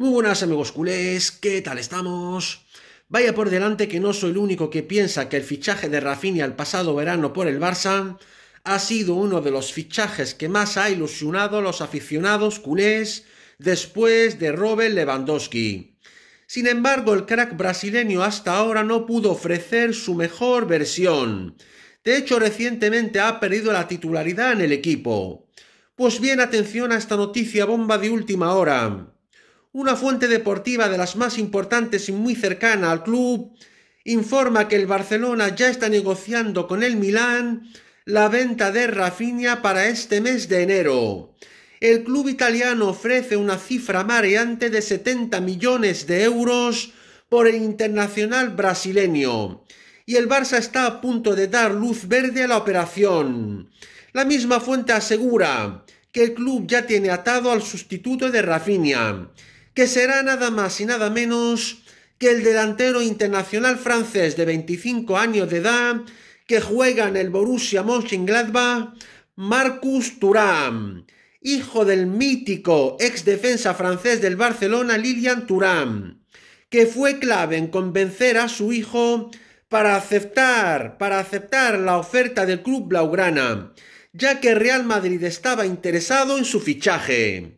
Muy buenas amigos culés, ¿qué tal estamos? Vaya por delante que no soy el único que piensa que el fichaje de Rafinha al pasado verano por el Barça ha sido uno de los fichajes que más ha ilusionado a los aficionados culés después de Robert Lewandowski. Sin embargo, el crack brasileño hasta ahora no pudo ofrecer su mejor versión. De hecho, recientemente ha perdido la titularidad en el equipo. Pues bien, atención a esta noticia bomba de última hora. Una fuente deportiva de las más importantes y muy cercana al club informa que el Barcelona ya está negociando con el Milán la venta de Rafinha para este mes de enero. El club italiano ofrece una cifra mareante de 70 millones de euros por el internacional brasileño y el Barça está a punto de dar luz verde a la operación. La misma fuente asegura que el club ya tiene atado al sustituto de Rafinha que será nada más y nada menos que el delantero internacional francés de 25 años de edad que juega en el Borussia Mönchengladbach, Marcus Thuram, hijo del mítico ex defensa francés del Barcelona Lilian Thuram, que fue clave en convencer a su hijo para aceptar, para aceptar la oferta del club blaugrana, ya que Real Madrid estaba interesado en su fichaje.